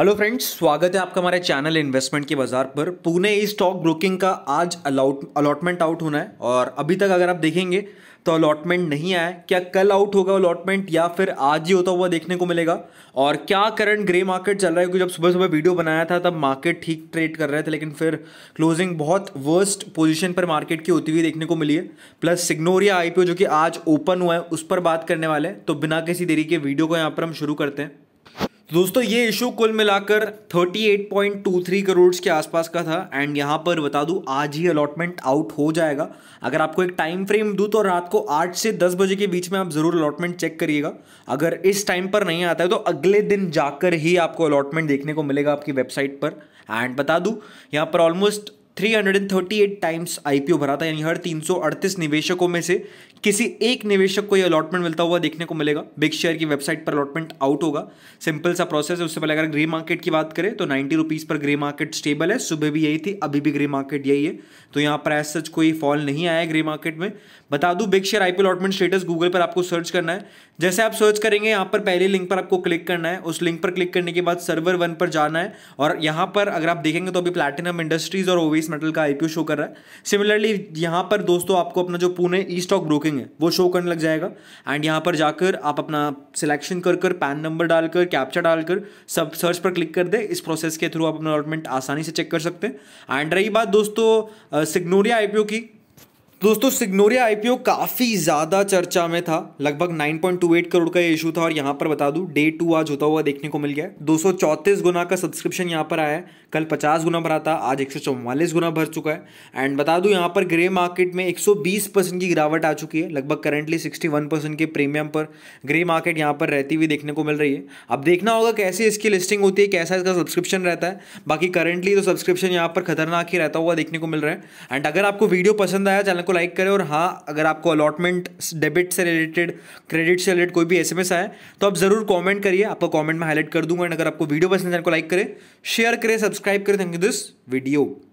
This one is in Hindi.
हेलो फ्रेंड्स स्वागत है आपका हमारे चैनल इन्वेस्टमेंट के बाजार पर पुणे स्टॉक ब्रोकिंग का आज अलाउट अलॉटमेंट आउट होना है और अभी तक अगर आप देखेंगे तो अलॉटमेंट नहीं आया क्या कल आउट होगा अलॉटमेंट या फिर आज ही होता हुआ देखने को मिलेगा और क्या करंट ग्रे मार्केट चल रहा है क्योंकि जब सुबह सुबह वीडियो बनाया था तब मार्केट ठीक ट्रेड कर रहे थे लेकिन फिर क्लोजिंग बहुत वर्स्ट पोजिशन पर मार्केट की होती हुई देखने को मिली है प्लस सिग्नोरिया आई जो कि आज ओपन हुआ है उस पर बात करने वाले हैं तो बिना किसी देरी के वीडियो को यहाँ पर हम शुरू करते हैं तो दोस्तों ये इशू कुल मिलाकर 38.23 करोड़ के आसपास का था एंड यहाँ पर बता दूँ आज ही अलॉटमेंट आउट हो जाएगा अगर आपको एक टाइम फ्रेम दूँ तो रात को 8 से 10 बजे के बीच में आप ज़रूर अलॉटमेंट चेक करिएगा अगर इस टाइम पर नहीं आता है तो अगले दिन जाकर ही आपको अलॉटमेंट देखने को मिलेगा आपकी वेबसाइट पर एंड बता दूँ यहाँ पर ऑलमोस्ट 338 टाइम्स आईपीओ भरा था यानी हर 338 निवेशकों में से किसी एक निवेशक को ये अलॉटमेंट मिलता हुआ देखने को मिलेगा बिग शेयर की वेबसाइट पर अलॉटमेंट आउट होगा सिंपल सा प्रोसेस है उससे पहले अगर ग्रे मार्केट की बात करें तो नाइन्टी रुपीज़ पर ग्रे मार्केट स्टेबल है सुबह भी यही थी अभी भी ग्रे मार्केट यही है तो यहाँ पर ऐसा सच कोई फॉल नहीं आया है ग्रे मार्केट में बता दूँ big share IPO allotment status Google पर आपको सर्च करना है जैसे आप सर्च करेंगे यहाँ पर पहले लिंक पर आपको क्लिक करना है उस लिंक पर क्लिक करने के बाद सर्वर वन पर जाना है और यहाँ पर अगर आप देखेंगे तो अभी प्लैटिनम इंडस्ट्रीज और ओवेस इस मेटल का आईपीओ शो कर रहा है सिमिलरली यहाँ पर दोस्तों आपको अपना जो पुणे ई स्टॉक ब्रोकिंग है वो शो करने लग जाएगा एंड यहाँ पर जाकर आप अपना सिलेक्शन कर कर पैन नंबर डालकर कैप्चा डालकर सब सर्च पर क्लिक कर दे इस प्रोसेस के थ्रू आप अपना अलॉटमेंट आसानी से चेक कर सकते हैं एंड रही बात दोस्तों सिग्नोरिया आईपीओ की दोस्तों सिग्नोरिया आईपीओ काफ़ी ज़्यादा चर्चा में था लगभग 9.28 करोड़ का ये इशू था और यहाँ पर बता दूँ डे टू आज होता हुआ देखने को मिल गया दो गुना का सब्सक्रिप्शन यहाँ पर आया है कल 50 गुना भरा था आज एक गुना भर चुका है एंड बता दूँ यहाँ पर ग्रे मार्केट में 120 परसेंट की गिरावट आ चुकी है लगभग करेंटली सिक्सटी परसेंट के प्रीमियम पर ग्रे मार्केट यहाँ पर रहती हुई देखने को मिल रही है अब देखना होगा कैसे इसकी लिस्टिंग होती है कैसा इसका सब्सक्रिप्शन रहता है बाकी करेंटली तो सब्सक्रिप्शन यहाँ पर खतरनाक ही रहता हुआ देखने को मिल रहा है एंड अगर आपको वीडियो पसंद आया चैनल को लाइक करें और हाँ अगर आपको अलॉटमेंट डेबिट से रिलेटेड क्रेडिट से रिलेटेड कोई भी एस आए तो आप ज़रूर कॉमेंट करिए आपको कॉमेंट में हाईलाइट कर दूंगा एंड अगर आपको वीडियो पसंद है को लाइक करें शेयर करें सब्सक्राइब करें थैंक यू दिस वीडियो